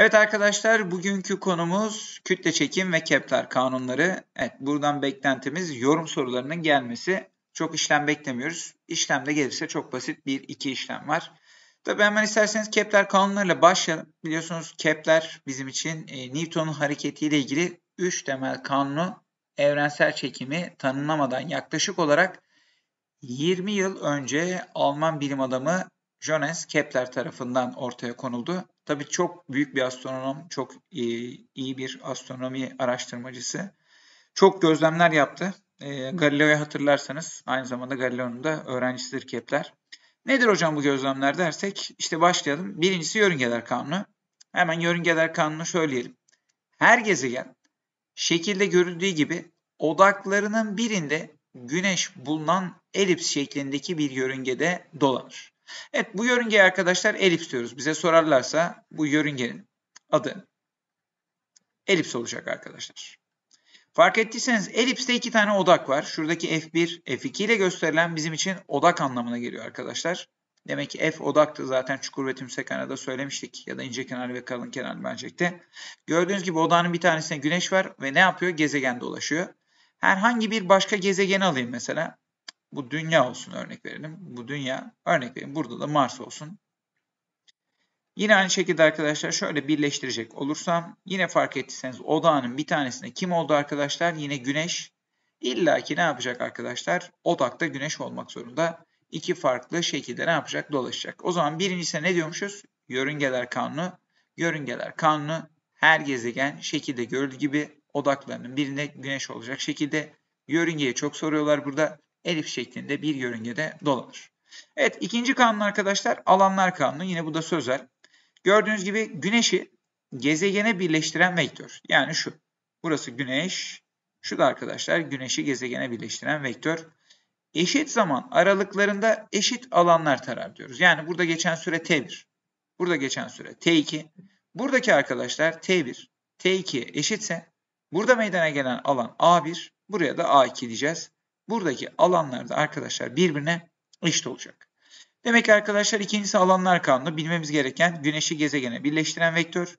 Evet arkadaşlar bugünkü konumuz kütle çekim ve Kepler kanunları. Evet buradan beklentimiz yorum sorularının gelmesi. Çok işlem beklemiyoruz. İşlem de gelirse çok basit bir iki işlem var. Tabi hemen isterseniz Kepler kanunlarıyla başlayalım. Biliyorsunuz Kepler bizim için e, Newton'un hareketiyle ilgili 3 temel kanunu evrensel çekimi tanımlamadan yaklaşık olarak 20 yıl önce Alman bilim adamı Jones Kepler tarafından ortaya konuldu. Tabii çok büyük bir astronom, çok e, iyi bir astronomi araştırmacısı. Çok gözlemler yaptı. E, Galileo'yu hatırlarsanız aynı zamanda Galileo'nun da öğrencisidir Kepler. Nedir hocam bu gözlemler dersek işte başlayalım. Birincisi yörüngeler kanunu. Hemen yörüngeler kanunu söyleyelim. Her gezegen şekilde görüldüğü gibi odaklarının birinde güneş bulunan elips şeklindeki bir yörüngede dolanır. Evet bu yörüngeye arkadaşlar elips diyoruz. Bize sorarlarsa bu yörüngenin adı elips olacak arkadaşlar. Fark ettiyseniz elipste iki tane odak var. Şuradaki F1, F2 ile gösterilen bizim için odak anlamına geliyor arkadaşlar. Demek ki F odaktı zaten çukur ve tümsek arada söylemiştik. Ya da ince kenarlı ve kalın kenarlı mercekte. Gördüğünüz gibi odanın bir tanesinde güneş var ve ne yapıyor? Gezegen dolaşıyor. Herhangi bir başka gezegen alayım mesela. Bu dünya olsun örnek verelim. Bu dünya örnek verelim. Burada da Mars olsun. Yine aynı şekilde arkadaşlar şöyle birleştirecek olursam yine fark ettiyseniz odağının bir tanesinde kim oldu arkadaşlar? Yine güneş. İlla ki ne yapacak arkadaşlar? Odakta güneş olmak zorunda. İki farklı şekilde ne yapacak? Dolaşacak. O zaman birincisi ne diyormuşuz? Yörüngeler kanunu. Yörüngeler kanunu her gezegen şekilde görüldüğü gibi odaklarının birinde güneş olacak şekilde. Yörüngeye çok soruyorlar burada elif şeklinde bir yörüngede dolanır. Evet ikinci kanun arkadaşlar alanlar kanunu yine bu da sözel. Gördüğünüz gibi güneşi gezegene birleştiren vektör. Yani şu. Burası güneş. Şu da arkadaşlar güneşi gezegene birleştiren vektör. Eşit zaman aralıklarında eşit alanlar tarar diyoruz. Yani burada geçen süre T1. Burada geçen süre T2. Buradaki arkadaşlar T1, T2 eşitse burada meydana gelen alan A1, buraya da A2 diyeceğiz buradaki alanlar da arkadaşlar birbirine eşit olacak. Demek ki arkadaşlar ikincisi alanlar kanunu bilmemiz gereken güneşi gezegene birleştiren vektör.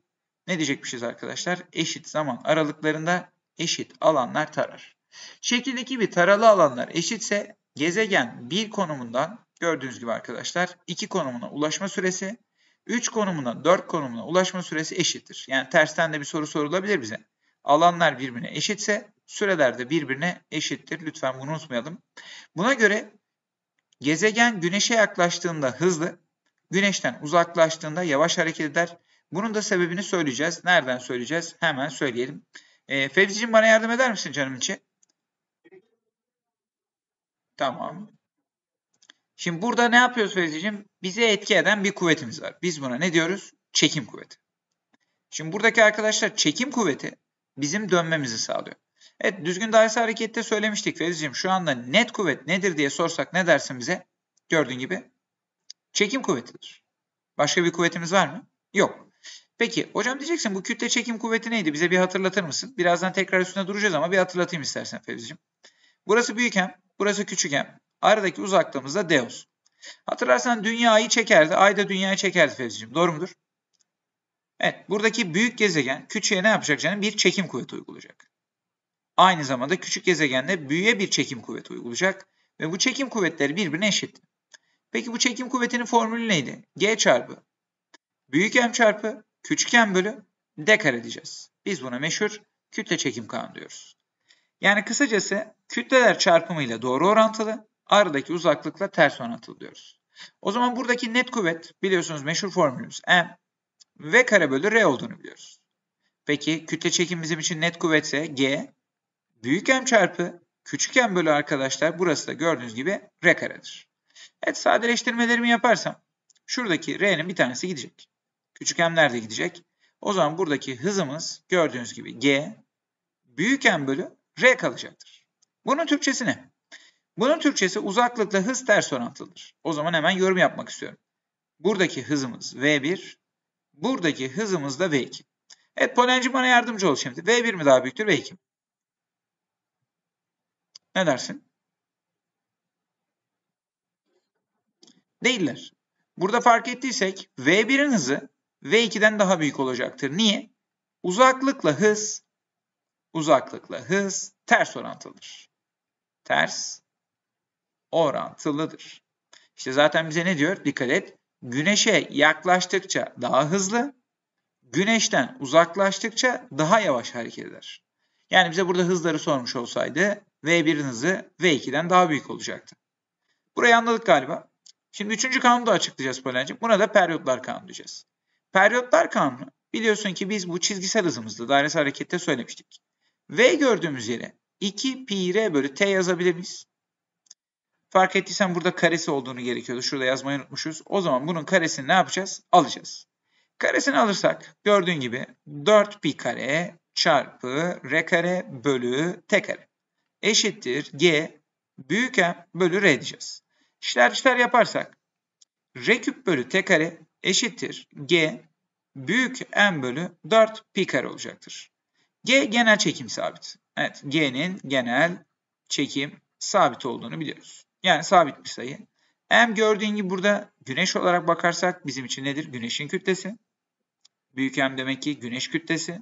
Ne diyecekmişiz arkadaşlar? Eşit zaman aralıklarında eşit alanlar tarar. Şekildeki bir taralı alanlar eşitse gezegen bir konumundan gördüğünüz gibi arkadaşlar iki konumuna ulaşma süresi üç konumuna dört konumuna ulaşma süresi eşittir. Yani tersten de bir soru sorulabilir bize alanlar birbirine eşitse süreler de birbirine eşittir. Lütfen bunu unutmayalım. Buna göre gezegen güneşe yaklaştığında hızlı, güneşten uzaklaştığında yavaş hareket eder. Bunun da sebebini söyleyeceğiz. Nereden söyleyeceğiz? Hemen söyleyelim. E, Fevzi'cim bana yardım eder misin canım içi? Tamam. Şimdi burada ne yapıyoruz Fevzi'cim? Bize etki eden bir kuvvetimiz var. Biz buna ne diyoruz? Çekim kuvveti. Şimdi buradaki arkadaşlar çekim kuvveti bizim dönmemizi sağlıyor. Evet düzgün dairesi harekette söylemiştik Fezciğim. Şu anda net kuvvet nedir diye sorsak ne dersin bize? Gördüğün gibi çekim kuvvetidir. Başka bir kuvvetimiz var mı? Yok. Peki hocam diyeceksin bu kütle çekim kuvveti neydi? Bize bir hatırlatır mısın? Birazdan tekrar üstüne duracağız ama bir hatırlatayım istersen Fevzi'cim. Burası büyük hem, burası küçük hem. Aradaki uzaklığımız da D olsun. Hatırlarsan dünyayı çekerdi. Ay da dünyayı çekerdi Fevzi'cim. Doğru mudur? Evet buradaki büyük gezegen küçüğe ne yapacak canım? Bir çekim kuvveti uygulayacak. Aynı zamanda küçük gezegenle büyüğe bir çekim kuvveti uygulayacak. Ve bu çekim kuvvetleri birbirine eşit. Peki bu çekim kuvvetinin formülü neydi? G çarpı büyük M çarpı küçük M bölü D kare diyeceğiz. Biz buna meşhur kütle çekim kanunu diyoruz. Yani kısacası kütleler çarpımıyla doğru orantılı, aradaki uzaklıkla ters orantılı diyoruz. O zaman buradaki net kuvvet biliyorsunuz meşhur formülümüz M V kare bölü R olduğunu biliyoruz. Peki kütle çekim bizim için net kuvvetse G büyük M çarpı küçük M bölü arkadaşlar burası da gördüğünüz gibi R karedir. Evet sadeleştirmelerimi yaparsam şuradaki R'nin bir tanesi gidecek. Küçük M nerede gidecek? O zaman buradaki hızımız gördüğünüz gibi G büyük M bölü R kalacaktır. Bunun Türkçesi ne? Bunun Türkçesi uzaklıkla hız ters orantılıdır. O zaman hemen yorum yapmak istiyorum. Buradaki hızımız V1 Buradaki hızımız da V2. Evet Polenci bana yardımcı ol şimdi. V1 mi daha büyüktür V2 mi? Ne dersin? Değiller. Burada fark ettiysek V1'in hızı V2'den daha büyük olacaktır. Niye? Uzaklıkla hız uzaklıkla hız ters orantılıdır. Ters orantılıdır. İşte zaten bize ne diyor? Dikkat et güneşe yaklaştıkça daha hızlı, güneşten uzaklaştıkça daha yavaş hareket eder. Yani bize burada hızları sormuş olsaydı V1'in hızı V2'den daha büyük olacaktı. Burayı anladık galiba. Şimdi üçüncü kanunu da açıklayacağız Polen'cim. Buna da periyotlar kanunu diyeceğiz. Periyotlar kanunu biliyorsun ki biz bu çizgisel hızımızda dairesel harekette söylemiştik. V gördüğümüz yere 2 pi r bölü t yazabilir miyiz? Fark ettiysen burada karesi olduğunu gerekiyordu. Şurada yazmayı unutmuşuz. O zaman bunun karesini ne yapacağız? Alacağız. Karesini alırsak gördüğün gibi 4 pi kare çarpı r kare bölü t kare eşittir g büyük m bölü r diyeceğiz. İşler işler yaparsak r küp bölü t kare eşittir g büyük m bölü 4 pi kare olacaktır. G genel çekim sabit. Evet G'nin genel çekim sabit olduğunu biliyoruz. Yani sabit bir sayı. M gördüğün gibi burada güneş olarak bakarsak bizim için nedir? Güneşin kütlesi. Büyük M demek ki güneş kütlesi.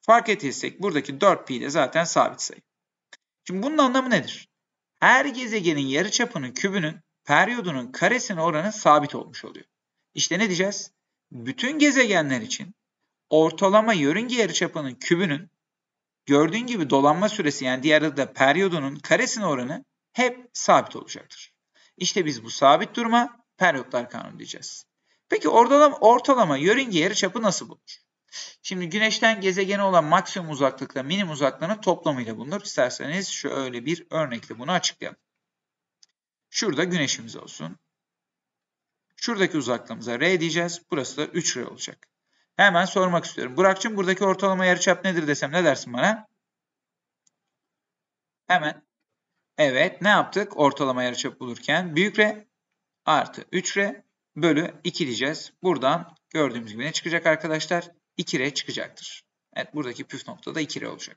Fark ettiysek buradaki 4pi de zaten sabit sayı. Şimdi bunun anlamı nedir? Her gezegenin yarıçapının kübünün periyodunun karesinin oranı sabit olmuş oluyor. İşte ne diyeceğiz? Bütün gezegenler için ortalama yörünge yarıçapının kübünün gördüğün gibi dolanma süresi yani diğer adı da periyodunun karesine oranı hep sabit olacaktır. İşte biz bu sabit duruma periyotlar kanunu diyeceğiz. Peki ortalama, ortalama yörünge yarı çapı nasıl bulunur? Şimdi güneşten gezegene olan maksimum uzaklıkla minimum uzaklığının toplamıyla bulunur. İsterseniz şöyle bir örnekle bunu açıklayalım. Şurada güneşimiz olsun. Şuradaki uzaklığımıza R diyeceğiz. Burası da 3R olacak. Hemen sormak istiyorum. Burak'cığım buradaki ortalama yarıçap nedir desem ne dersin bana? Hemen Evet ne yaptık? Ortalama yarıçap bulurken büyük R artı 3R bölü 2 diyeceğiz. Buradan gördüğümüz gibi ne çıkacak arkadaşlar? 2R çıkacaktır. Evet buradaki püf nokta da 2R olacak.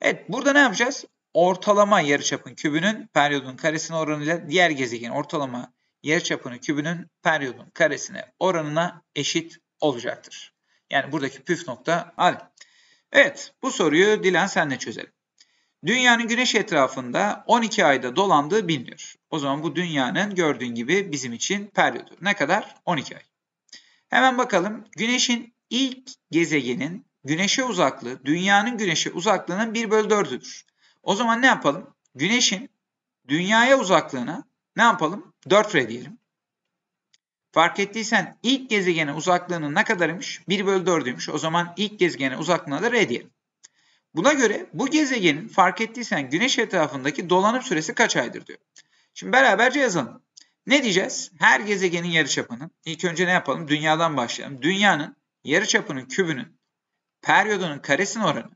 Evet burada ne yapacağız? Ortalama yarıçapın kübünün periyodun karesine oranıyla diğer gezegen ortalama yarıçapının kübünün periyodun karesine oranına eşit olacaktır. Yani buradaki püf nokta al. Evet bu soruyu Dilan senle çözelim. Dünyanın güneş etrafında 12 ayda dolandığı biliniyor. O zaman bu dünyanın gördüğün gibi bizim için periyodu. Ne kadar? 12 ay. Hemen bakalım. Güneşin ilk gezegenin güneşe uzaklığı, dünyanın güneşe uzaklığının 1 bölü 4'üdür. O zaman ne yapalım? Güneşin dünyaya uzaklığına ne yapalım? 4R diyelim. Fark ettiysen ilk gezegene uzaklığının ne kadarmış? 1 bölü 4'üymüş. O zaman ilk gezegene uzaklığına da R diyelim. Buna göre bu gezegenin fark ettiysen güneş etrafındaki dolanım süresi kaç aydır diyor. Şimdi beraberce yazalım. Ne diyeceğiz? Her gezegenin yarı çapının, ilk önce ne yapalım? Dünyadan başlayalım. Dünyanın yarı çapının kübünün periyodunun karesinin oranı.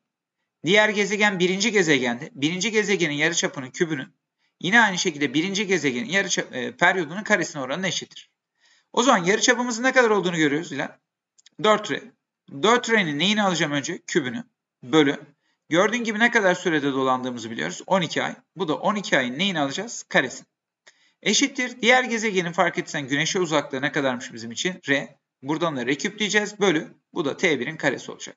Diğer gezegen birinci gezegende. Birinci gezegenin yarı çapının kübünün yine aynı şekilde birinci gezegenin yarıçap e, periyodunun karesinin oranı eşittir. O zaman yarı yarıçapımızın ne kadar olduğunu görüyoruz İlhan. 4 r. 4 r'nin neyini alacağım önce? Kübünü bölü Gördüğün gibi ne kadar sürede dolandığımızı biliyoruz. 12 ay. Bu da 12 ayın neyini alacağız? Karesini. Eşittir. Diğer gezegenin fark etsen güneşe uzaklığı ne kadarmış bizim için? R. Buradan da R diyeceğiz. Bölü. Bu da T1'in karesi olacak.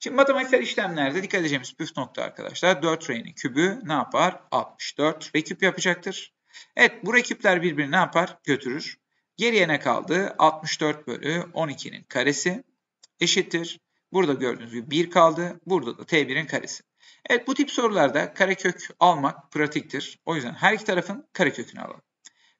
Şimdi matematiksel işlemlerde dikkat edeceğimiz püf nokta arkadaşlar. 4 R'nin kübü ne yapar? 64 R küp yapacaktır. Evet bu reküpler birbirini ne yapar? Götürür. Geriye ne kaldı? 64 bölü 12'nin karesi eşittir. Burada gördüğünüz gibi 1 kaldı. Burada da T1'in karesi. Evet bu tip sorularda karekök almak pratiktir. O yüzden her iki tarafın karekökünü alalım.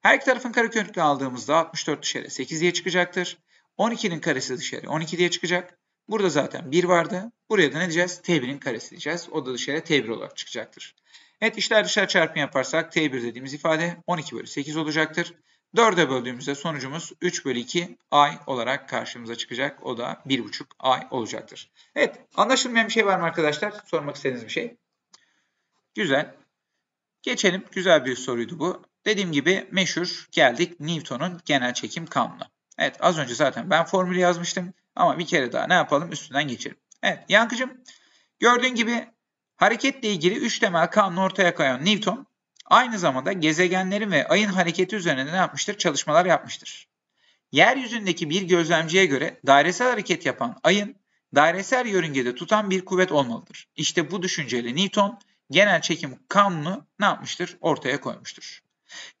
Her iki tarafın karekökünü aldığımızda 64 dışarı 8 diye çıkacaktır. 12'nin karesi dışarı 12 diye çıkacak. Burada zaten 1 vardı. Buraya da ne diyeceğiz? T1'in karesi diyeceğiz. O da dışarı T1 olarak çıkacaktır. Evet işler dışarı çarpım yaparsak T1 dediğimiz ifade 12 bölü 8 olacaktır. 4'e böldüğümüzde sonucumuz 3 bölü 2 ay olarak karşımıza çıkacak. O da 1,5 ay olacaktır. Evet anlaşılmayan bir şey var mı arkadaşlar? Sormak istediğiniz bir şey. Güzel. Geçelim. Güzel bir soruydu bu. Dediğim gibi meşhur geldik Newton'un genel çekim kanunu. Evet az önce zaten ben formülü yazmıştım. Ama bir kere daha ne yapalım üstünden geçelim. Evet Yankıcım gördüğün gibi hareketle ilgili 3 temel kanunu ortaya koyan Newton Aynı zamanda gezegenlerin ve ayın hareketi üzerine ne yapmıştır? Çalışmalar yapmıştır. Yeryüzündeki bir gözlemciye göre dairesel hareket yapan ayın dairesel yörüngede tutan bir kuvvet olmalıdır. İşte bu düşünceyle Newton genel çekim kanunu ne yapmıştır? Ortaya koymuştur.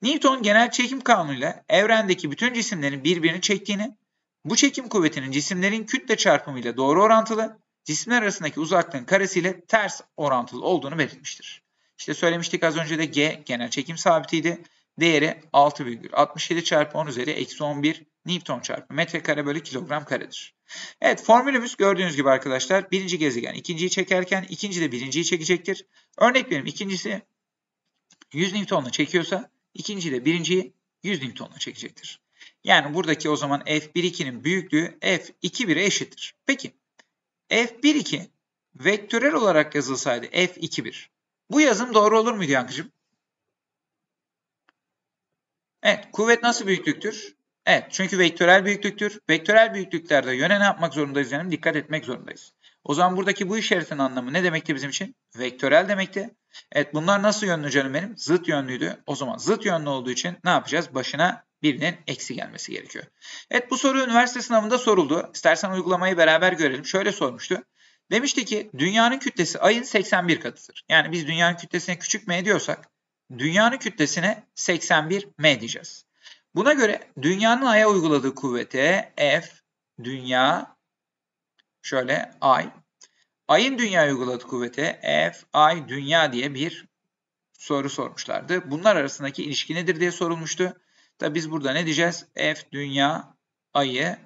Newton genel çekim kanunuyla evrendeki bütün cisimlerin birbirini çektiğini, bu çekim kuvvetinin cisimlerin kütle çarpımıyla doğru orantılı, cisimler arasındaki uzaklığın karesiyle ters orantılı olduğunu belirtmiştir. İşte söylemiştik az önce de G genel çekim sabitiydi. Değeri 6,67 çarpı 10 üzeri eksi 11 Newton çarpı metrekare bölü kilogram karedir. Evet formülümüz gördüğünüz gibi arkadaşlar birinci gezegen ikinciyi çekerken ikinci de birinciyi çekecektir. Örnek verim ikincisi 100 Newton'la çekiyorsa ikinci de birinciyi 100 Newton'la çekecektir. Yani buradaki o zaman F1,2'nin büyüklüğü F2,1'e eşittir. Peki F1,2 vektörel olarak yazılsaydı F2,1 bu yazım doğru olur muydu Yankıcığım? Evet. Kuvvet nasıl büyüklüktür? Evet. Çünkü vektörel büyüklüktür. Vektörel büyüklüklerde yöne ne yapmak zorundayız canım? Dikkat etmek zorundayız. O zaman buradaki bu işaretin anlamı ne demekti bizim için? Vektörel demekti. Evet bunlar nasıl yönlü canım benim? Zıt yönlüydü. O zaman zıt yönlü olduğu için ne yapacağız? Başına birinin eksi gelmesi gerekiyor. Evet bu soru üniversite sınavında soruldu. İstersen uygulamayı beraber görelim. Şöyle sormuştu. Demişti ki dünyanın kütlesi ayın 81 katıdır. Yani biz dünyanın kütlesine küçük m diyorsak dünyanın kütlesine 81 m diyeceğiz. Buna göre dünyanın aya uyguladığı kuvvete F dünya şöyle ay ayın dünya uyguladığı kuvvete F ay dünya diye bir soru sormuşlardı. Bunlar arasındaki ilişki nedir diye sorulmuştu. Tabi biz burada ne diyeceğiz? F dünya ayı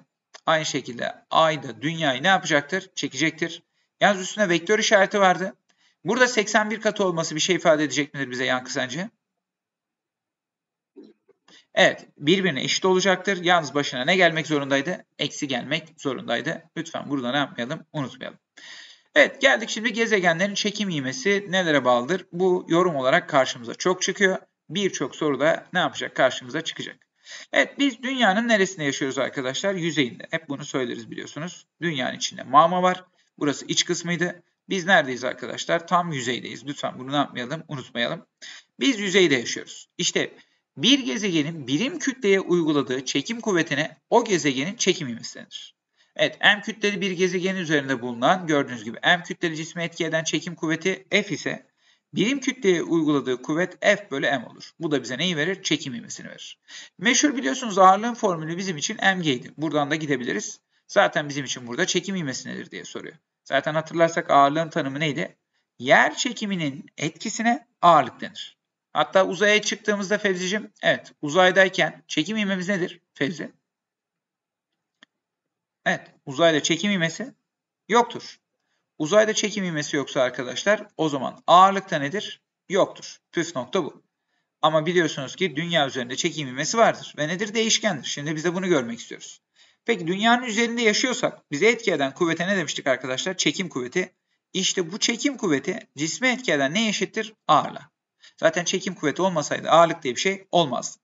aynı şekilde ay da dünyayı ne yapacaktır? Çekecektir. Yalnız üstüne vektör işareti vardı. Burada 81 katı olması bir şey ifade edecek midir bize yankı sence? Evet birbirine eşit olacaktır. Yalnız başına ne gelmek zorundaydı? Eksi gelmek zorundaydı. Lütfen burada ne yapmayalım? Unutmayalım. Evet geldik şimdi gezegenlerin çekim ivmesi nelere bağlıdır? Bu yorum olarak karşımıza çok çıkıyor. Birçok soruda ne yapacak? Karşımıza çıkacak. Evet biz dünyanın neresinde yaşıyoruz arkadaşlar? Yüzeyinde. Hep bunu söyleriz biliyorsunuz. Dünyanın içinde mağma var. Burası iç kısmıydı. Biz neredeyiz arkadaşlar? Tam yüzeydeyiz. Lütfen bunu ne yapmayalım? Unutmayalım. Biz yüzeyde yaşıyoruz. İşte bir gezegenin birim kütleye uyguladığı çekim kuvvetine o gezegenin çekimimiz denir. Evet M kütleli bir gezegenin üzerinde bulunan gördüğünüz gibi M kütleli cisme etki eden çekim kuvveti F ise birim kütleye uyguladığı kuvvet F bölü M olur. Bu da bize neyi verir? Çekim ivmesini verir. Meşhur biliyorsunuz ağırlığın formülü bizim için MG'ydi. Buradan da gidebiliriz. Zaten bizim için burada çekim ivmesi nedir diye soruyor. Zaten hatırlarsak ağırlığın tanımı neydi? Yer çekiminin etkisine ağırlık denir. Hatta uzaya çıktığımızda Fevzi'cim, evet uzaydayken çekim ivmemiz nedir Fevzi? Evet uzayda çekim ivmesi yoktur. Uzayda çekim ivmesi yoksa arkadaşlar o zaman ağırlıkta nedir? Yoktur. Püf nokta bu. Ama biliyorsunuz ki dünya üzerinde çekim ivmesi vardır ve nedir? Değişkendir. Şimdi biz de bunu görmek istiyoruz. Peki dünyanın üzerinde yaşıyorsak bize etki eden kuvvete ne demiştik arkadaşlar? Çekim kuvveti. İşte bu çekim kuvveti cisme etki eden ne eşittir? ağırla. Zaten çekim kuvveti olmasaydı ağırlık diye bir şey olmazdı.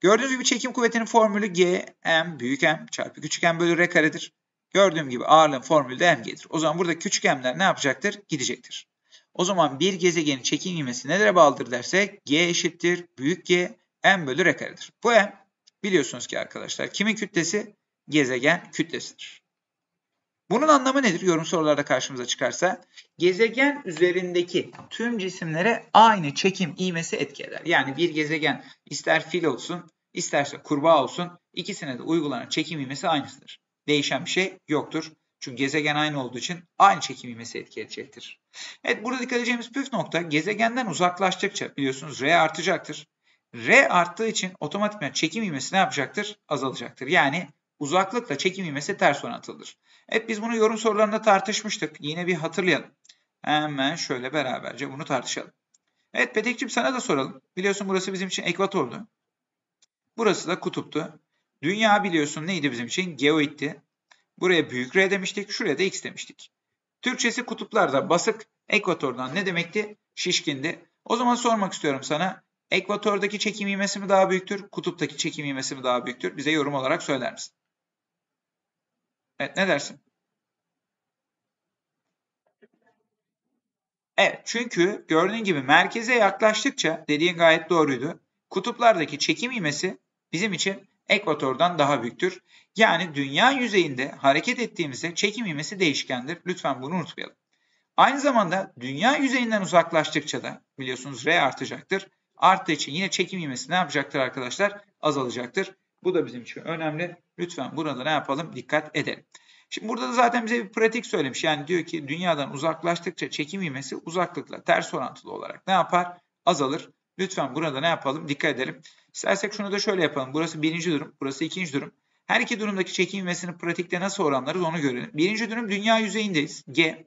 Gördüğünüz gibi çekim kuvvetinin formülü G, M, büyük M çarpı küçük M bölü R karedir. Gördüğüm gibi ağırlığın formülü de M gelir. O zaman burada küçük M'ler ne yapacaktır? Gidecektir. O zaman bir gezegenin çekim ivmesi nelere bağlıdır dersek G eşittir büyük G M bölü R karedir. Bu M biliyorsunuz ki arkadaşlar kimin kütlesi? gezegen kütlesidir. Bunun anlamı nedir? Yorum sorularda karşımıza çıkarsa. Gezegen üzerindeki tüm cisimlere aynı çekim iğmesi etki eder. Yani bir gezegen ister fil olsun, isterse kurbağa olsun ikisine de uygulanan çekim iğmesi aynısıdır. Değişen bir şey yoktur. Çünkü gezegen aynı olduğu için aynı çekim ivmesi etki edecektir. Evet burada dikkat edeceğimiz püf nokta gezegenden uzaklaştıkça biliyorsunuz R artacaktır. R arttığı için otomatikman çekim ivmesi ne yapacaktır? Azalacaktır. Yani uzaklıkla çekim ivmesi ters orantılıdır. Evet biz bunu yorum sorularında tartışmıştık. Yine bir hatırlayalım. Hemen şöyle beraberce bunu tartışalım. Evet Petek'cim sana da soralım. Biliyorsun burası bizim için ekvatordu. Burası da kutuptu. Dünya biliyorsun neydi bizim için? Geoid'ti. Buraya büyük R demiştik. Şuraya da X demiştik. Türkçesi kutuplarda basık. Ekvatordan ne demekti? Şişkindi. O zaman sormak istiyorum sana. Ekvatordaki çekim ivmesi mi daha büyüktür? Kutuptaki çekim ivmesi mi daha büyüktür? Bize yorum olarak söyler misin? Evet ne dersin? Evet çünkü gördüğün gibi merkeze yaklaştıkça dediğin gayet doğruydu. Kutuplardaki çekim ivmesi bizim için ekvatordan daha büyüktür. Yani dünya yüzeyinde hareket ettiğimizde çekim ivmesi değişkendir. Lütfen bunu unutmayalım. Aynı zamanda dünya yüzeyinden uzaklaştıkça da biliyorsunuz R artacaktır. Arttığı için yine çekim ivmesi ne yapacaktır arkadaşlar? Azalacaktır. Bu da bizim için önemli. Lütfen burada ne yapalım? Dikkat edelim. Şimdi burada da zaten bize bir pratik söylemiş. Yani diyor ki dünyadan uzaklaştıkça çekim ivmesi uzaklıkla ters orantılı olarak ne yapar? Azalır. Lütfen burada ne yapalım? Dikkat edelim. İstersek şunu da şöyle yapalım. Burası birinci durum, burası ikinci durum. Her iki durumdaki çekim ivmesini pratikte nasıl oranlarız onu görelim. Birinci durum dünya yüzeyindeyiz. G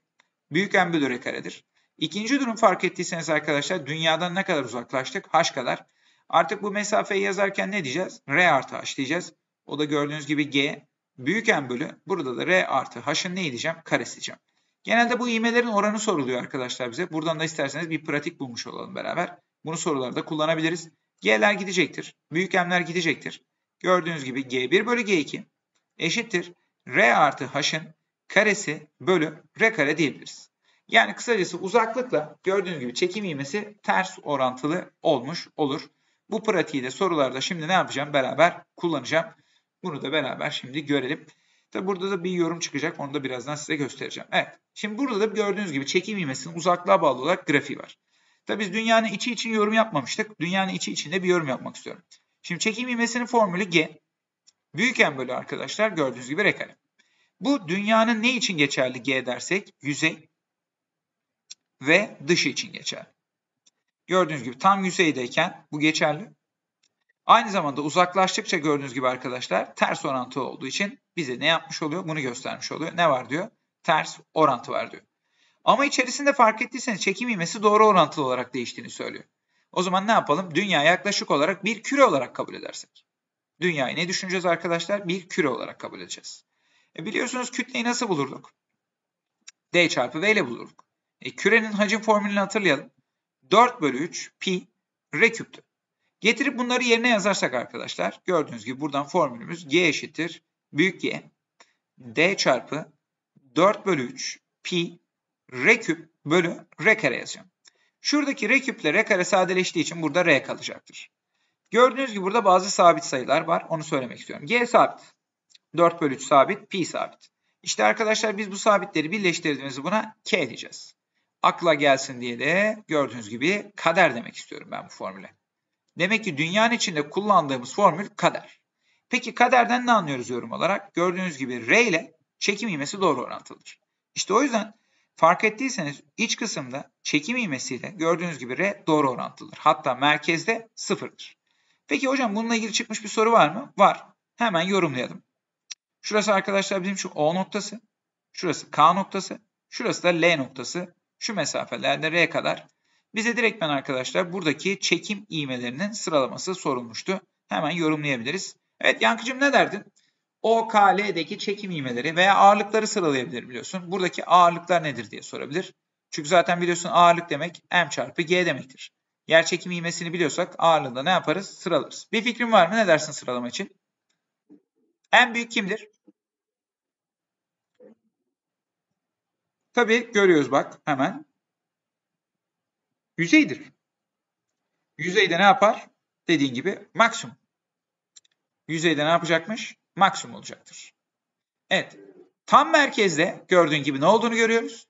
büyük en bölü karedir. İkinci durum fark ettiyseniz arkadaşlar dünyadan ne kadar uzaklaştık? H kadar. Artık bu mesafeyi yazarken ne diyeceğiz? R artı H diyeceğiz. O da gördüğünüz gibi G. Büyük Büyüken bölü. Burada da R artı H'ın ne diyeceğim? Karesi diyeceğim. Genelde bu iğmelerin oranı soruluyor arkadaşlar bize. Buradan da isterseniz bir pratik bulmuş olalım beraber. Bunu sorularda kullanabiliriz. G'ler gidecektir. Büyük Büyükemler gidecektir. Gördüğünüz gibi G1 bölü G2 eşittir. R artı H'ın karesi bölü R kare diyebiliriz. Yani kısacası uzaklıkla gördüğünüz gibi çekim ivmesi ters orantılı olmuş olur. Bu pratiği de sorularda şimdi ne yapacağım? Beraber kullanacağım. Bunu da beraber şimdi görelim. Tabi burada da bir yorum çıkacak. Onu da birazdan size göstereceğim. Evet. Şimdi burada da gördüğünüz gibi çekim ivmesinin uzaklığa bağlı olarak grafiği var. Tabi biz dünyanın içi için yorum yapmamıştık. Dünyanın içi için de bir yorum yapmak istiyorum. Şimdi çekim ivmesinin formülü G. Büyük en bölü arkadaşlar gördüğünüz gibi rekare. Bu dünyanın ne için geçerli G dersek? Yüzey ve dışı için geçerli. Gördüğünüz gibi tam yüzeydeyken bu geçerli. Aynı zamanda uzaklaştıkça gördüğünüz gibi arkadaşlar ters orantı olduğu için bize ne yapmış oluyor? Bunu göstermiş oluyor. Ne var diyor? Ters orantı var diyor. Ama içerisinde fark ettiyseniz çekim ivmesi doğru orantılı olarak değiştiğini söylüyor. O zaman ne yapalım? Dünya yaklaşık olarak bir küre olarak kabul edersek. Dünyayı ne düşüneceğiz arkadaşlar? Bir küre olarak kabul edeceğiz. E biliyorsunuz kütleyi nasıl bulurduk? D çarpı V ile bulurduk. E kürenin hacim formülünü hatırlayalım. 4 bölü 3 pi r küptü. Getirip bunları yerine yazarsak arkadaşlar gördüğünüz gibi buradan formülümüz g eşittir büyük g d çarpı 4 bölü 3 pi r küp bölü r kare yazacağım. Şuradaki r küple r kare sadeleştiği için burada r kalacaktır. Gördüğünüz gibi burada bazı sabit sayılar var. Onu söylemek istiyorum. G sabit. 4 bölü 3 sabit. Pi sabit. İşte arkadaşlar biz bu sabitleri birleştirdiğimizde buna k diyeceğiz. Akla gelsin diye de gördüğünüz gibi kader demek istiyorum ben bu formüle. Demek ki dünyanın içinde kullandığımız formül kader. Peki kaderden ne anlıyoruz yorum olarak? Gördüğünüz gibi R ile çekim ivmesi doğru orantılıdır. İşte o yüzden fark ettiyseniz iç kısımda çekim ivmesiyle gördüğünüz gibi R doğru orantılıdır. Hatta merkezde sıfırdır. Peki hocam bununla ilgili çıkmış bir soru var mı? Var. Hemen yorumlayalım. Şurası arkadaşlar bizim şu O noktası. Şurası K noktası. Şurası da L noktası şu mesafelerde R kadar. Bize direktmen arkadaşlar buradaki çekim ivmelerinin sıralaması sorulmuştu. Hemen yorumlayabiliriz. Evet Yankıcığım ne derdin? OKL'deki çekim ivmeleri veya ağırlıkları sıralayabilir biliyorsun. Buradaki ağırlıklar nedir diye sorabilir. Çünkü zaten biliyorsun ağırlık demek M çarpı G demektir. Yer çekim ivmesini biliyorsak ağırlığında ne yaparız? Sıralarız. Bir fikrim var mı? Ne dersin sıralama için? En büyük kimdir? Tabi görüyoruz bak hemen. Yüzeydir. Yüzeyde ne yapar? Dediğin gibi maksimum. Yüzeyde ne yapacakmış? Maksimum olacaktır. Evet. Tam merkezde gördüğün gibi ne olduğunu görüyoruz?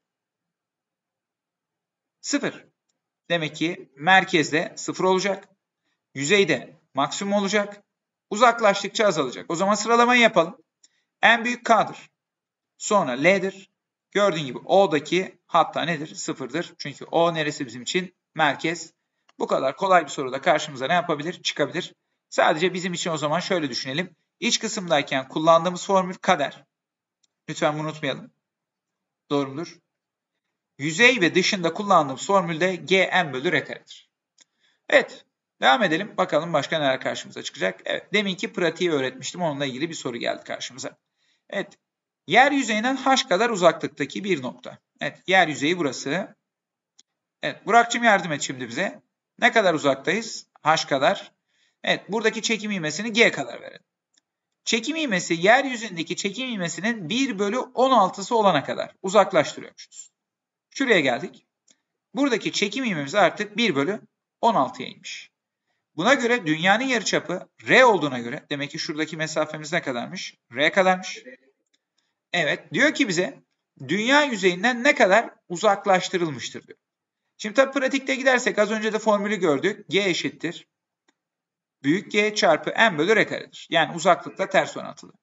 Sıfır. Demek ki merkezde sıfır olacak. Yüzeyde maksimum olacak. Uzaklaştıkça azalacak. O zaman sıralamayı yapalım. En büyük K'dır. Sonra L'dir. Gördüğün gibi O'daki hatta nedir? Sıfırdır. Çünkü O neresi bizim için? Merkez. Bu kadar kolay bir soruda karşımıza ne yapabilir? Çıkabilir. Sadece bizim için o zaman şöyle düşünelim. İç kısımdayken kullandığımız formül kader. Lütfen bunu unutmayalım. Doğru mudur? Yüzey ve dışında kullandığımız formülde Gm bölü R karedir. Evet. Devam edelim. Bakalım başka neler karşımıza çıkacak. Evet. Deminki pratiği öğretmiştim. Onunla ilgili bir soru geldi karşımıza. Evet. Yer yüzeyinden h kadar uzaklıktaki bir nokta. Evet yer yüzeyi burası. Evet Burak'cığım yardım et şimdi bize. Ne kadar uzaktayız? H kadar. Evet buradaki çekim ivmesini G kadar verin. Çekim ivmesi yeryüzündeki çekim ivmesinin 1 bölü 16'sı olana kadar uzaklaştırıyormuşuz. Şuraya geldik. Buradaki çekim ivmemiz artık 1 bölü 16'ya inmiş. Buna göre dünyanın yarıçapı R olduğuna göre demek ki şuradaki mesafemiz ne kadarmış? R kadarmış. Evet diyor ki bize dünya yüzeyinden ne kadar uzaklaştırılmıştır diyor. Şimdi tabi pratikte gidersek az önce de formülü gördük. G eşittir. Büyük G çarpı M bölü R karedir. Yani uzaklıkla ters orantılı.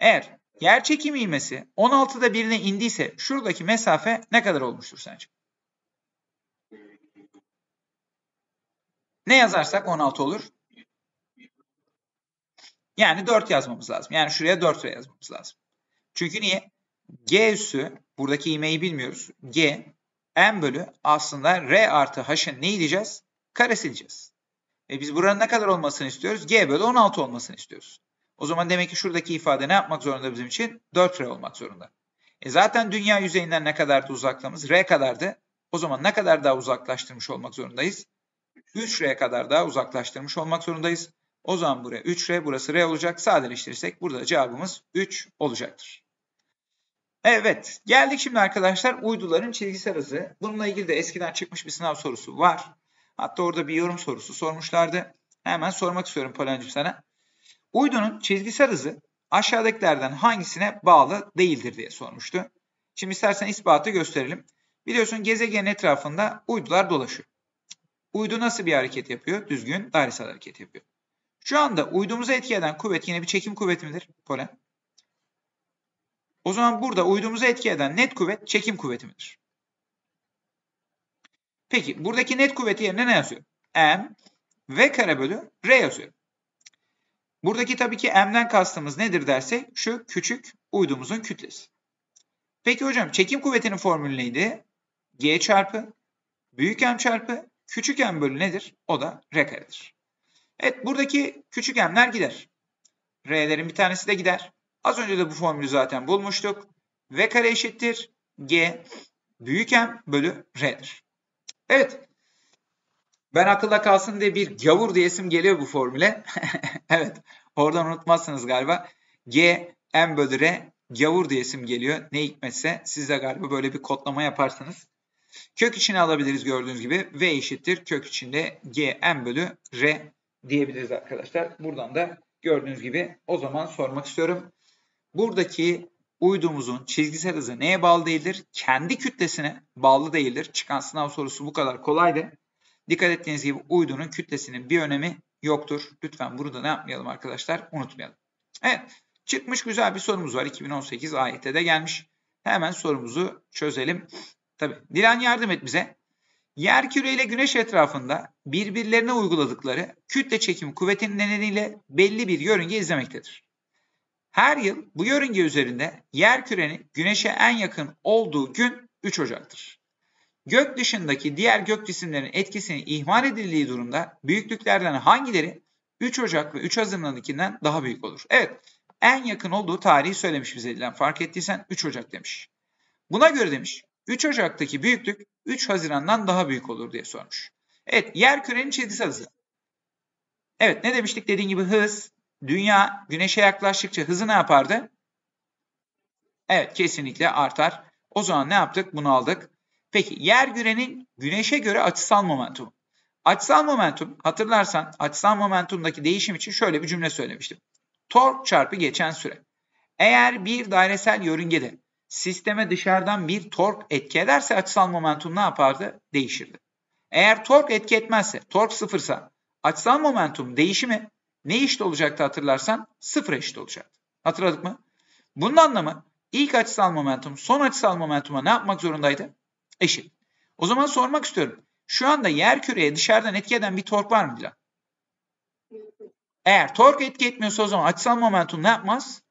Eğer yer çekimi ivmesi 16'da birine indiyse şuradaki mesafe ne kadar olmuştur sence? Ne yazarsak 16 olur. Yani 4 yazmamız lazım. Yani şuraya 4 yazmamız lazım. Çünkü niye? G üssü buradaki iğmeyi bilmiyoruz. G m bölü aslında r artı h'ın ne diyeceğiz? Karesi diyeceğiz. E biz buranın ne kadar olmasını istiyoruz? G bölü 16 olmasını istiyoruz. O zaman demek ki şuradaki ifade ne yapmak zorunda bizim için? 4R olmak zorunda. E zaten dünya yüzeyinden ne kadardı uzaklığımız? R kadardı. O zaman ne kadar daha uzaklaştırmış olmak zorundayız? 3R kadar daha uzaklaştırmış olmak zorundayız. O zaman buraya 3R, burası R olacak. Sadeleştirirsek burada cevabımız 3 olacaktır. Evet geldik şimdi arkadaşlar uyduların çizgisel hızı. Bununla ilgili de eskiden çıkmış bir sınav sorusu var. Hatta orada bir yorum sorusu sormuşlardı. Hemen sormak istiyorum Polancım sana. Uydunun çizgisel hızı aşağıdakilerden hangisine bağlı değildir diye sormuştu. Şimdi istersen ispatı gösterelim. Biliyorsun gezegenin etrafında uydular dolaşıyor. Uydu nasıl bir hareket yapıyor? Düzgün dairesel hareket yapıyor. Şu anda uydumuza etki eden kuvvet yine bir çekim kuvveti midir? Polen. O zaman burada uydumuzu etki eden net kuvvet çekim kuvveti midir? Peki buradaki net kuvveti yerine ne yazıyorum? M V kare bölü R yazıyorum. Buradaki tabii ki M'den kastımız nedir derse şu küçük uydumuzun kütlesi. Peki hocam çekim kuvvetinin formülü neydi? G çarpı büyük M çarpı küçük M bölü nedir? O da R karedir. Evet buradaki küçük M'ler gider. R'lerin bir tanesi de gider. Az önce de bu formülü zaten bulmuştuk. V kare eşittir G büyük M bölü R'dir. Evet. Ben akılda kalsın diye bir gavur diyesim geliyor bu formüle. evet. Oradan unutmazsınız galiba. G M bölü R gavur diyesim geliyor. Ne hikmetse siz de galiba böyle bir kodlama yaparsınız. Kök içine alabiliriz gördüğünüz gibi. V eşittir kök içinde G M bölü R diyebiliriz arkadaşlar. Buradan da gördüğünüz gibi o zaman sormak istiyorum buradaki uydumuzun çizgisel hızı neye bağlı değildir? Kendi kütlesine bağlı değildir. Çıkan sınav sorusu bu kadar kolaydı. Dikkat ettiğiniz gibi uydunun kütlesinin bir önemi yoktur. Lütfen bunu da ne yapmayalım arkadaşlar? Unutmayalım. Evet. Çıkmış güzel bir sorumuz var. 2018 ayette de gelmiş. Hemen sorumuzu çözelim. Tabi Dilan yardım et bize. Yer küre ile güneş etrafında birbirlerine uyguladıkları kütle çekim kuvvetinin nedeniyle belli bir yörünge izlemektedir. Her yıl bu yörünge üzerinde yer kürenin güneşe en yakın olduğu gün 3 Ocak'tır. Gök dışındaki diğer gök cisimlerinin etkisini ihmal edildiği durumda büyüklüklerden hangileri 3 Ocak ve 3 Haziran'dakinden daha büyük olur? Evet, en yakın olduğu tarihi söylemiş bize edilen fark ettiysen 3 Ocak demiş. Buna göre demiş 3 Ocak'taki büyüklük 3 Haziran'dan daha büyük olur diye sormuş. Evet, yer kürenin çizgisi hızı. Evet, ne demiştik dediğin gibi hız dünya güneşe yaklaştıkça hızı ne yapardı? Evet kesinlikle artar. O zaman ne yaptık? Bunu aldık. Peki yer gürenin güneşe göre açısal momentumu. Açısal momentum hatırlarsan açısal momentumdaki değişim için şöyle bir cümle söylemiştim. Tork çarpı geçen süre. Eğer bir dairesel yörüngede sisteme dışarıdan bir tork etki ederse açısal momentum ne yapardı? Değişirdi. Eğer tork etki etmezse, tork sıfırsa açısal momentum değişimi ne eşit olacaktı hatırlarsan? Sıfır eşit olacaktı. Hatırladık mı? Bunun anlamı ilk açısal momentum son açısal momentuma ne yapmak zorundaydı? Eşit. O zaman sormak istiyorum. Şu anda yer küreye dışarıdan etki eden bir tork var mı Dilan? Eğer tork etki etmiyorsa o zaman açısal momentum ne yapmaz?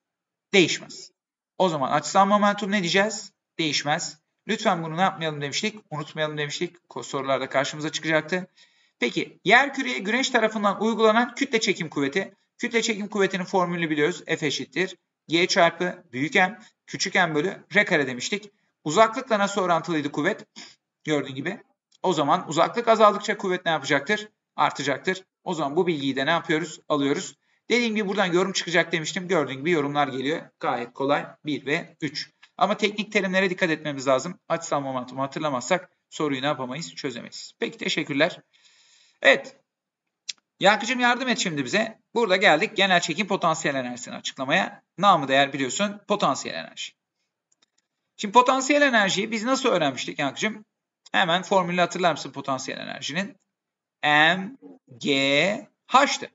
Değişmez. O zaman açısal momentum ne diyeceğiz? Değişmez. Lütfen bunu ne yapmayalım demiştik? Unutmayalım demiştik. Sorularda karşımıza çıkacaktı. Peki yer küreye güneş tarafından uygulanan kütle çekim kuvveti. Kütle çekim kuvvetinin formülünü biliyoruz. F eşittir. G çarpı büyük M küçük M bölü R kare demiştik. Uzaklıkla nasıl orantılıydı kuvvet? Gördüğün gibi. O zaman uzaklık azaldıkça kuvvet ne yapacaktır? Artacaktır. O zaman bu bilgiyi de ne yapıyoruz? Alıyoruz. Dediğim gibi buradan yorum çıkacak demiştim. Gördüğün gibi yorumlar geliyor. Gayet kolay. 1 ve 3. Ama teknik terimlere dikkat etmemiz lazım. Açısal momentumu hatırlamazsak soruyu ne yapamayız? Çözemeyiz. Peki teşekkürler. Evet. Yankıcım yardım et şimdi bize. Burada geldik genel çekim potansiyel enerjisini açıklamaya. Namı değer biliyorsun potansiyel enerji. Şimdi potansiyel enerjiyi biz nasıl öğrenmiştik Yankıcım? Hemen formülü hatırlar mısın potansiyel enerjinin? M, G, H'tı.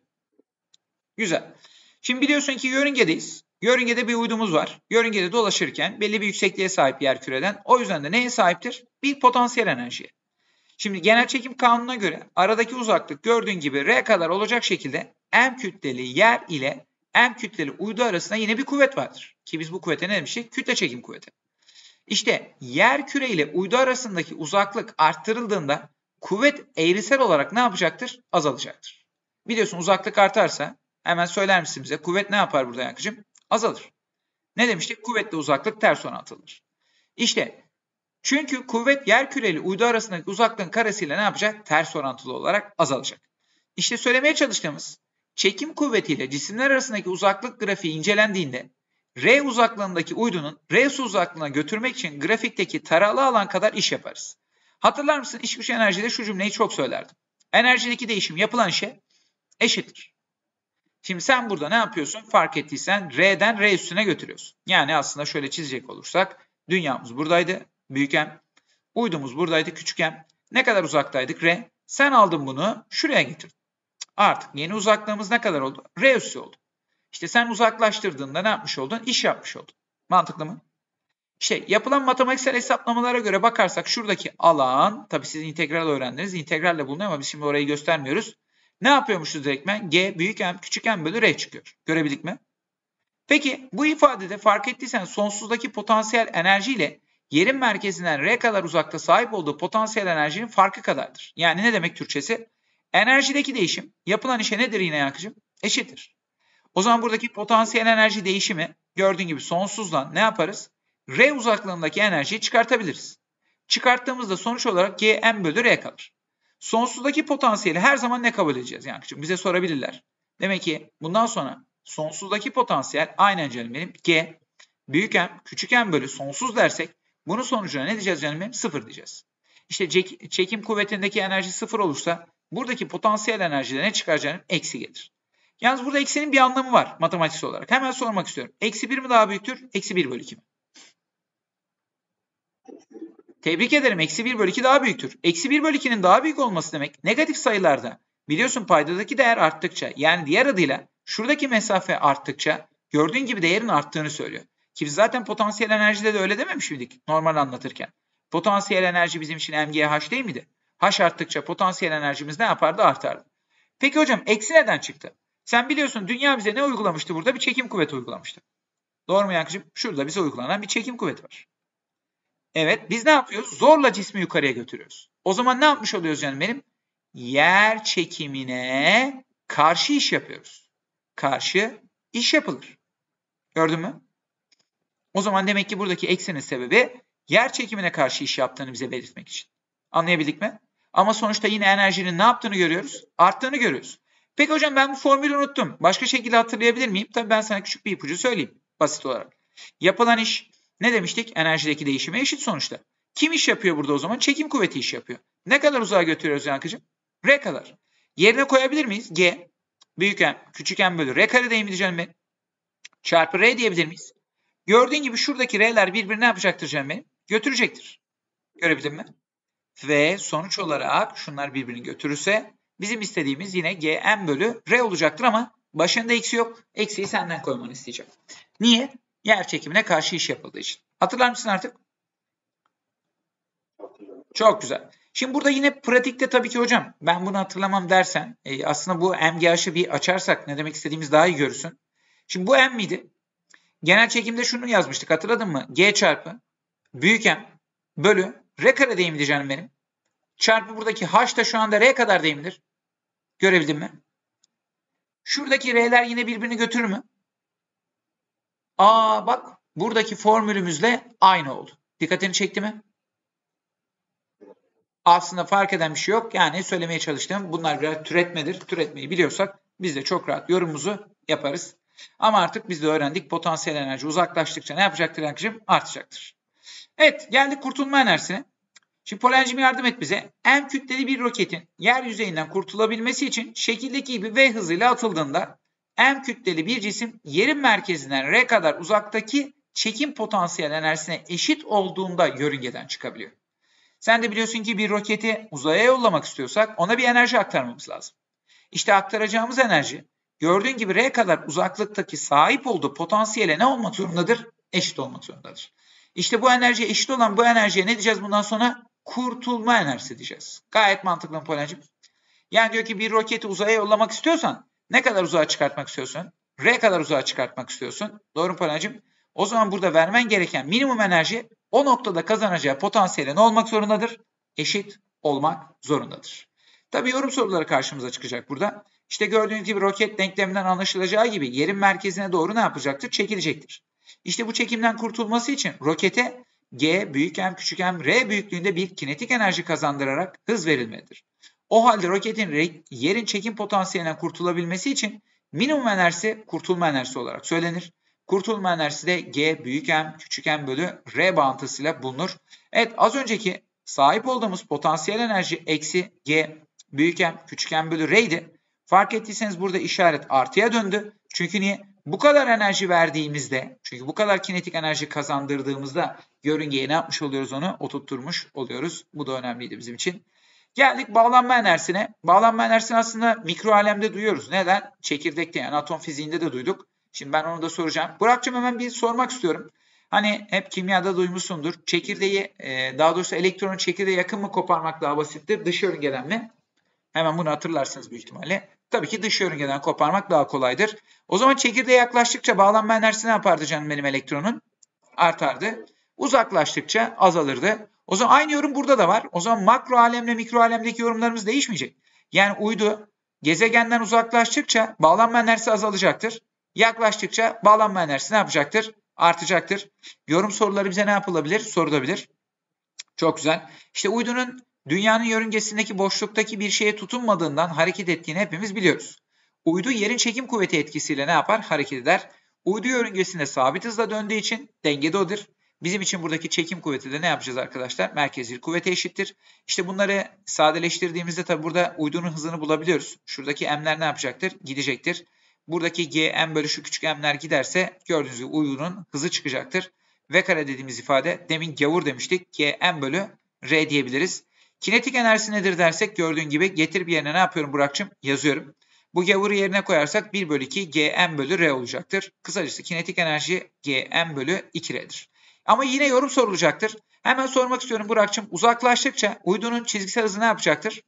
Güzel. Şimdi biliyorsun ki yörüngedeyiz. Yörüngede bir uydumuz var. Yörüngede dolaşırken belli bir yüksekliğe sahip yer küreden. O yüzden de neye sahiptir? Bir potansiyel enerjiye. Şimdi genel çekim kanununa göre aradaki uzaklık gördüğün gibi R kadar olacak şekilde M kütleli yer ile M kütleli uydu arasında yine bir kuvvet vardır. Ki biz bu kuvvete ne demiştik? Kütle çekim kuvveti. İşte yer küre ile uydu arasındaki uzaklık arttırıldığında kuvvet eğrisel olarak ne yapacaktır? Azalacaktır. Biliyorsun uzaklık artarsa hemen söyler misin bize kuvvet ne yapar burada Yankıcığım? Azalır. Ne demiştik? Kuvvetle uzaklık ters orantılıdır. İşte çünkü kuvvet yer küreli uydu arasındaki uzaklığın karesiyle ne yapacak? Ters orantılı olarak azalacak. İşte söylemeye çalıştığımız çekim kuvvetiyle cisimler arasındaki uzaklık grafiği incelendiğinde R uzaklığındaki uydunun R'su uzaklığına götürmek için grafikteki taralı alan kadar iş yaparız. Hatırlar mısın iş güç enerjide şu cümleyi çok söylerdim. Enerjideki değişim yapılan işe eşittir. Şimdi sen burada ne yapıyorsun? Fark ettiysen R'den R üstüne götürüyorsun. Yani aslında şöyle çizecek olursak dünyamız buradaydı büyük Uydumuz buradaydı küçükken Ne kadar uzaktaydık R? Sen aldın bunu şuraya getirdin. Artık yeni uzaklığımız ne kadar oldu? R üssü oldu. İşte sen uzaklaştırdığında ne yapmış oldun? İş yapmış oldun. Mantıklı mı? Şey, yapılan matematiksel hesaplamalara göre bakarsak şuradaki alan, tabi siz integral öğrendiniz. integralle bulunuyor ama biz şimdi orayı göstermiyoruz. Ne yapıyormuşuz direktmen? G büyük M küçük M bölü R çıkıyor. Görebildik mi? Peki bu ifadede fark ettiysen sonsuzdaki potansiyel enerji ile yerin merkezinden R kadar uzakta sahip olduğu potansiyel enerjinin farkı kadardır. Yani ne demek Türkçesi? Enerjideki değişim yapılan işe nedir yine Yankıcığım? Eşittir. O zaman buradaki potansiyel enerji değişimi gördüğün gibi sonsuzdan ne yaparız? R uzaklığındaki enerjiyi çıkartabiliriz. Çıkarttığımızda sonuç olarak Gm bölü R kalır. Sonsuzdaki potansiyeli her zaman ne kabul edeceğiz Yankıcığım? Bize sorabilirler. Demek ki bundan sonra sonsuzdaki potansiyel aynen canım benim G büyük M küçük M bölü sonsuz dersek bunun sonucuna ne diyeceğiz canım benim? Sıfır diyeceğiz. İşte çekim kuvvetindeki enerji sıfır olursa buradaki potansiyel enerjide ne çıkar canım? Eksi gelir. Yalnız burada eksinin bir anlamı var matematiksel olarak. Hemen sormak istiyorum. Eksi bir mi daha büyüktür? Eksi bir bölü iki mi? Tebrik ederim. Eksi bir bölü iki daha büyüktür. Eksi bir bölü ikinin daha büyük olması demek negatif sayılarda biliyorsun paydadaki değer arttıkça yani diğer adıyla şuradaki mesafe arttıkça gördüğün gibi değerin arttığını söylüyor. Ki biz zaten potansiyel enerjide de öyle dememiş miydik normal anlatırken? Potansiyel enerji bizim için MGH değil miydi? H arttıkça potansiyel enerjimiz ne yapardı? Artardı. Peki hocam eksi neden çıktı? Sen biliyorsun dünya bize ne uygulamıştı burada? Bir çekim kuvveti uygulamıştı. Doğru mu Yankıcığım? Şurada bize uygulanan bir çekim kuvveti var. Evet biz ne yapıyoruz? Zorla cismi yukarıya götürüyoruz. O zaman ne yapmış oluyoruz yani benim? Yer çekimine karşı iş yapıyoruz. Karşı iş yapılır. Gördün mü? O zaman demek ki buradaki eksenin sebebi yer çekimine karşı iş yaptığını bize belirtmek için. Anlayabildik mi? Ama sonuçta yine enerjinin ne yaptığını görüyoruz. Arttığını görüyoruz. Peki hocam ben bu formülü unuttum. Başka şekilde hatırlayabilir miyim? Tabii ben sana küçük bir ipucu söyleyeyim basit olarak. Yapılan iş ne demiştik? Enerjideki değişime eşit sonuçta. Kim iş yapıyor burada o zaman? Çekim kuvveti iş yapıyor. Ne kadar uzağa götürüyoruz Yankıcığım? R kadar. Yerine koyabilir miyiz? G. Büyük M, küçük M bölü R kare diyeceğim ben. Çarpı R diyebilir miyiz? Gördüğün gibi şuradaki R'ler birbirine yapacaktır canım Götürecektir. Görebildin mi? Ve sonuç olarak şunlar birbirini götürürse bizim istediğimiz yine Gm bölü R olacaktır ama başında eksi yok. Eksiyi senden koymanı isteyeceğim. Niye? Yer çekimine karşı iş yapıldığı için. Hatırlar mısın artık? Çok güzel. Şimdi burada yine pratikte tabii ki hocam ben bunu hatırlamam dersen e, aslında bu MGH'ı bir açarsak ne demek istediğimiz daha iyi görürsün. Şimdi bu M miydi? Genel çekimde şunu yazmıştık hatırladın mı? G çarpı büyük M bölü R kare deyimdi canım benim. Çarpı buradaki H da şu anda R kadar değimdir Görebildin mi? Şuradaki R'ler yine birbirini götür mü? Aa bak buradaki formülümüzle aynı oldu. Dikkatini çekti mi? Aslında fark eden bir şey yok. Yani söylemeye çalıştım bunlar birer türetmedir. Türetmeyi biliyorsak biz de çok rahat yorumumuzu yaparız. Ama artık biz de öğrendik potansiyel enerji uzaklaştıkça ne yapacaktır Yankıcığım? Artacaktır. Evet geldik kurtulma enerjisine. Şimdi Polen'cim yardım et bize. M kütleli bir roketin yer kurtulabilmesi için şekildeki gibi V hızıyla atıldığında M kütleli bir cisim yerin merkezinden R kadar uzaktaki çekim potansiyel enerjisine eşit olduğunda yörüngeden çıkabiliyor. Sen de biliyorsun ki bir roketi uzaya yollamak istiyorsak ona bir enerji aktarmamız lazım. İşte aktaracağımız enerji gördüğün gibi R kadar uzaklıktaki sahip olduğu potansiyele ne olmak zorundadır? Eşit olmak zorundadır. İşte bu enerjiye eşit olan bu enerjiye ne diyeceğiz bundan sonra? Kurtulma enerjisi diyeceğiz. Gayet mantıklı mı Polen'cim? Yani diyor ki bir roketi uzaya yollamak istiyorsan ne kadar uzağa çıkartmak istiyorsun? R kadar uzağa çıkartmak istiyorsun. Doğru mu Polen'cim? O zaman burada vermen gereken minimum enerji o noktada kazanacağı potansiyele ne olmak zorundadır? Eşit olmak zorundadır. Tabi yorum soruları karşımıza çıkacak burada. İşte gördüğünüz gibi roket denkleminden anlaşılacağı gibi yerin merkezine doğru ne yapacaktır? Çekilecektir. İşte bu çekimden kurtulması için rokete G büyük M küçük M R büyüklüğünde bir kinetik enerji kazandırarak hız verilmelidir. O halde roketin yerin çekim potansiyelinden kurtulabilmesi için minimum enerjisi kurtulma enerjisi olarak söylenir. Kurtulma enerjisi de G büyük M küçük M bölü R bağıntısıyla bulunur. Evet az önceki sahip olduğumuz potansiyel enerji eksi G büyük M küçük M bölü R idi. Fark ettiyseniz burada işaret artıya döndü. Çünkü niye? Bu kadar enerji verdiğimizde, çünkü bu kadar kinetik enerji kazandırdığımızda yörüngeye ne yapmış oluyoruz onu? Oturtturmuş oluyoruz. Bu da önemliydi bizim için. Geldik bağlanma enerjisine. Bağlanma enerjisini aslında mikro alemde duyuyoruz. Neden? Çekirdekte yani atom fiziğinde de duyduk. Şimdi ben onu da soracağım. Burak'cığım hemen bir sormak istiyorum. Hani hep kimyada duymuşsundur. Çekirdeği e, daha doğrusu elektronun çekirdeği yakın mı koparmak daha basittir? Dış yörüngeden mi? Hemen bunu hatırlarsınız büyük ihtimalle. Tabii ki dış yörüngeden koparmak daha kolaydır. O zaman çekirdeğe yaklaştıkça bağlanma enerjisi ne yapardı canım benim elektronun? Artardı. Uzaklaştıkça azalırdı. O zaman aynı yorum burada da var. O zaman makro alemle mikro alemdeki yorumlarımız değişmeyecek. Yani uydu gezegenden uzaklaştıkça bağlanma enerjisi azalacaktır. Yaklaştıkça bağlanma enerjisi ne yapacaktır? Artacaktır. Yorum soruları bize ne yapılabilir? Sorulabilir. Çok güzel. İşte uydunun Dünyanın yörüngesindeki boşluktaki bir şeye tutunmadığından hareket ettiğini hepimiz biliyoruz. Uydu yerin çekim kuvveti etkisiyle ne yapar? Hareket eder. Uydu yörüngesinde sabit hızla döndüğü için dengede odur. Bizim için buradaki çekim kuvveti de ne yapacağız arkadaşlar? Merkezi kuvvete eşittir. İşte bunları sadeleştirdiğimizde tabi burada uydunun hızını bulabiliyoruz. Şuradaki m'ler ne yapacaktır? Gidecektir. Buradaki g m bölü şu küçük m'ler giderse gördüğünüz gibi uydunun hızı çıkacaktır. V kare dediğimiz ifade demin gavur demiştik. G m bölü r diyebiliriz. Kinetik enerjisi nedir dersek gördüğün gibi getir bir yerine ne yapıyorum Burak'cığım? Yazıyorum. Bu gavuru yerine koyarsak 1 bölü 2 Gm bölü R olacaktır. Kısacası kinetik enerji Gm bölü 2R'dir. Ama yine yorum sorulacaktır. Hemen sormak istiyorum Burak'cığım. Uzaklaştıkça uydunun çizgisel hızı ne yapacaktır?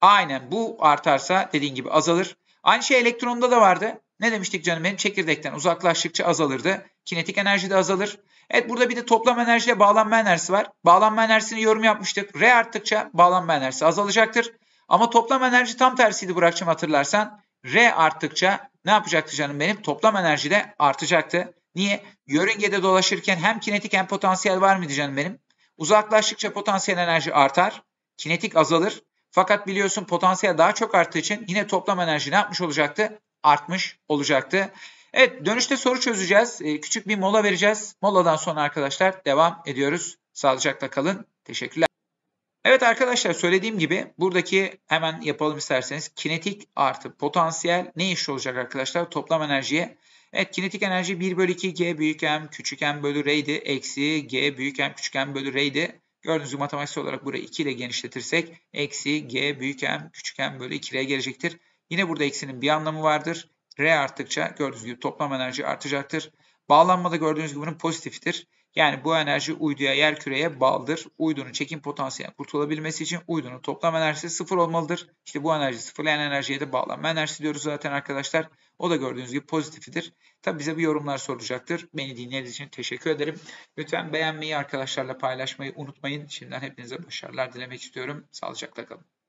Aynen bu artarsa dediğin gibi azalır. Aynı şey elektronda da vardı. Ne demiştik canım benim? Çekirdekten uzaklaştıkça azalırdı. Kinetik enerji de azalır. Evet burada bir de toplam enerjiyle bağlanma enerjisi var. Bağlanma enerjisini yorum yapmıştık. R arttıkça bağlanma enerjisi azalacaktır. Ama toplam enerji tam tersiydi Burak'cığım hatırlarsan. R arttıkça ne yapacaktı canım benim? Toplam enerji de artacaktı. Niye? Yörüngede dolaşırken hem kinetik hem potansiyel var mıydı canım benim? Uzaklaştıkça potansiyel enerji artar. Kinetik azalır. Fakat biliyorsun potansiyel daha çok arttığı için yine toplam enerji ne yapmış olacaktı? Artmış olacaktı. Evet dönüşte soru çözeceğiz. E, küçük bir mola vereceğiz. Moladan sonra arkadaşlar devam ediyoruz. Sağlıcakla kalın. Teşekkürler. Evet arkadaşlar söylediğim gibi buradaki hemen yapalım isterseniz kinetik artı potansiyel ne iş olacak arkadaşlar toplam enerjiye. Evet kinetik enerji 1 bölü 2 g büyük m küçük m bölü r'ydi eksi g büyük m küçük m bölü r'ydi. Gördüğünüz gibi matematiksel olarak burayı 2 ile genişletirsek eksi g büyük m küçük m bölü 2 gelecektir. Yine burada eksinin bir anlamı vardır. R arttıkça gördüğünüz gibi toplam enerji artacaktır. Bağlanmada gördüğünüz gibi bunun pozitiftir. Yani bu enerji uyduya yer küreye bağlıdır. Uydunun çekim potansiyeli kurtulabilmesi için uydunun toplam enerjisi sıfır olmalıdır. İşte bu enerji sıfırlayan enerjiye de bağlanma enerjisi diyoruz zaten arkadaşlar. O da gördüğünüz gibi pozitifidir. Tabi bize bir yorumlar soracaktır. Beni dinlediğiniz için teşekkür ederim. Lütfen beğenmeyi arkadaşlarla paylaşmayı unutmayın. Şimdiden hepinize başarılar dilemek istiyorum. Sağlıcakla kalın.